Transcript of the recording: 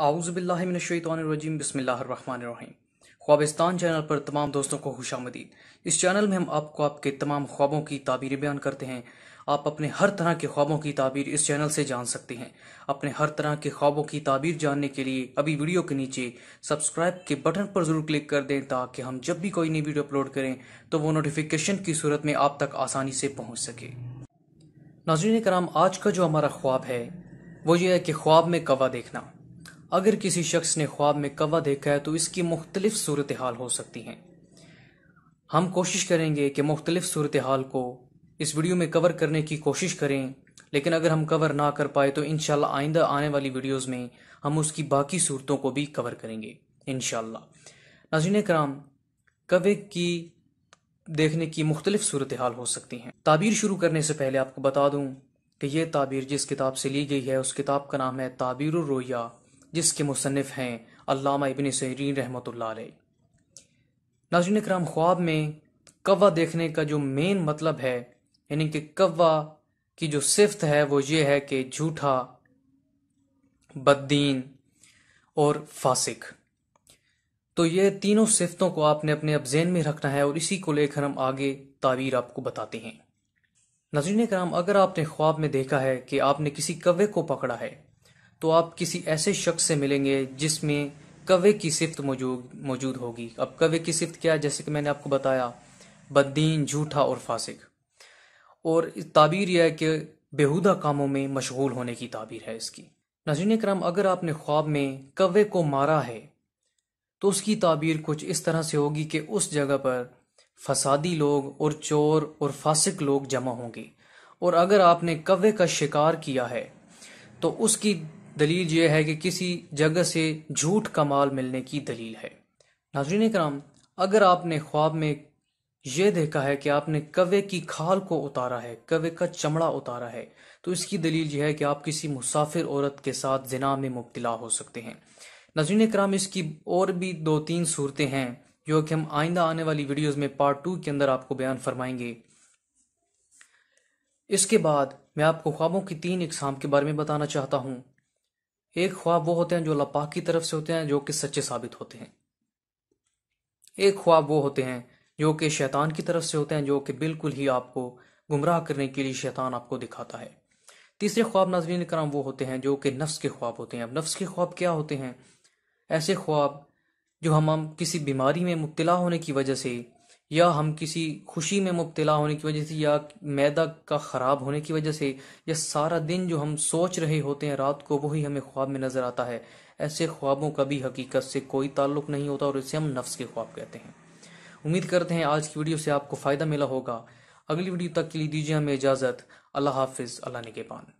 आउज़बिल्लिमिनशैतरजीम बसमीम ख्वाबिस्तान चैनल पर तमाम दोस्तों को खुश आमदीद इस चैनल में हम आपको आपके तमाम ख्वाबों की ताबीरें बयान करते हैं आप अपने हर तरह के ख्वाबों की ताबीर इस चैनल से जान सकते हैं अपने हर तरह के ख्वाबों की ताबीर जानने के लिए अभी वीडियो के नीचे सब्सक्राइब के बटन पर ज़रूर क्लिक कर दें ताकि हम जब भी कोई नई वीडियो अपलोड करें तो वो नोटिफिकेशन की सूरत में आप तक आसानी से पहुँच सके नाजरन कराम आज का जो हमारा ख्वाब है वो ये है कि ख्वाब में कवा देखना अगर किसी शख्स ने ख्वाब में कवा देखा है तो इसकी मुख्तलिफ सूरत हाल हो सकती हैं हम कोशिश करेंगे कि मुख्तलिफ सूरत हाल को इस वीडियो में कवर करने की कोशिश करें लेकिन अगर हम कवर ना कर पाए तो इनशाला आइंदा आने वाली वीडियोज़ में हम उसकी बाकी सूरतों को भी कवर करेंगे इनशाला नाजिन कराम कवे की देखने की मुख्तलिफ सूरत हाल हो सकती हैं ताबीर शुरू करने से पहले आपको बता दूं कि यह ताबीर जिस किताब से ली गई है उस किताब का नाम है ताबीर रोया जिसके मुसनफ़ हैं अल्लामा इबन सरीन रहमत नाजन कराम ख्वाब में कौवा देखने का जो मेन मतलब है यानी कि कौवा की जो सिफत है वो ये है कि झूठा बददीन और फासिक तो ये तीनों सिफतों को आपने अपने अपजेन में रखना है और इसी को लेकर हम आगे तावीर आपको बताते हैं नजरीन कराम अगर आपने ख्वाब में देखा है कि आपने किसी कव्वे को पकड़ा है तो आप किसी ऐसे शख्स से मिलेंगे जिसमें कवे की सिफ्त मौजूद मौजूद होगी अब कवे की सिफ्त क्या है जैसे कि मैंने आपको बताया बदीन झूठा और फासिक और ताबीर यह है कि बेहुदा कामों में मशगूल होने की ताबीर है इसकी नजरिन कराम अगर आपने ख्वाब में कवे को मारा है तो उसकी ताबीर कुछ इस तरह से होगी कि उस जगह पर फसादी लोग और चोर और फासिक लोग जमा होंगे और अगर आपने कवे का शिकार किया है तो उसकी दलील यह है कि किसी जगह से झूठ का माल मिलने की दलील है नाजरीन कराम अगर आपने ख्वाब में यह देखा है कि आपने कवे की खाल को उतारा है कवे का चमड़ा उतारा है तो इसकी दलील यह है कि आप किसी मुसाफिर औरत के साथ जिना में मुबतला हो सकते हैं नाजरीन कराम इसकी और भी दो तीन सूरतें हैं जो कि हम आइंदा आने वाली वीडियोज में पार्ट टू के अंदर आपको बयान फरमाएंगे इसके बाद मैं आपको ख्वाबों की तीन इकसाम के बारे में बताना चाहता हूँ एक ख्वाब वो होते हैं जो लपाक की तरफ से होते हैं जो कि सच्चे साबित होते हैं एक ख्वाब वो होते हैं जो कि शैतान की तरफ से होते हैं जो कि बिल्कुल ही आपको गुमराह करने के लिए शैतान आपको दिखाता है तीसरे ख्वाब नाजरीन कराम वो होते हैं जो कि नफ्स के ख्वाब होते हैं अब नफ्स के ख्वाब क्या होते हैं ऐसे ख्वाब जो हम किसी बीमारी में मुब्तला होने की वजह से या हम किसी खुशी में मुबतला होने की वजह से या मैदा का ख़राब होने की वजह से या सारा दिन जो हम सोच रहे होते हैं रात को वही हमें ख्वाब में नज़र आता है ऐसे ख्वाबों का भी हकीकत से कोई ताल्लुक नहीं होता और इसे हम नफ्स के ख्वाब कहते हैं उम्मीद करते हैं आज की वीडियो से आपको फ़ायदा मिला होगा अगली वीडियो तक के लिए दीजिए हमें इजाज़त अल्लाह हाफिज़ अल्लाह ने के पान